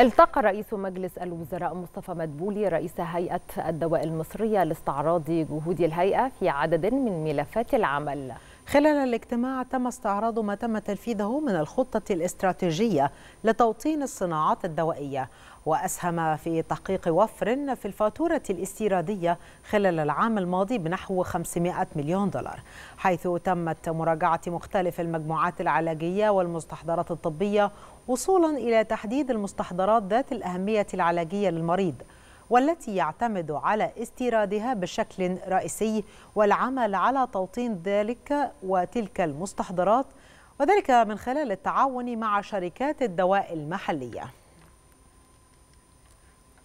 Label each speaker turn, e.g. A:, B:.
A: التقى رئيس مجلس الوزراء مصطفى مدبولي رئيس هيئة الدواء المصرية
B: لاستعراض جهود الهيئة في عدد من ملفات العمل خلال الاجتماع تم استعراض ما تم تنفيذه من الخطة الاستراتيجية لتوطين الصناعات الدوائية وأسهم في تحقيق وفر في الفاتورة الاستيرادية خلال العام الماضي بنحو 500 مليون دولار حيث تمت مراجعة مختلف المجموعات العلاجية والمستحضرات الطبية وصولا إلى تحديد المستحضرات ذات الأهمية العلاجية للمريض والتي يعتمد على استيرادها بشكل رئيسي والعمل على توطين ذلك وتلك المستحضرات وذلك من خلال التعاون مع شركات الدواء المحليه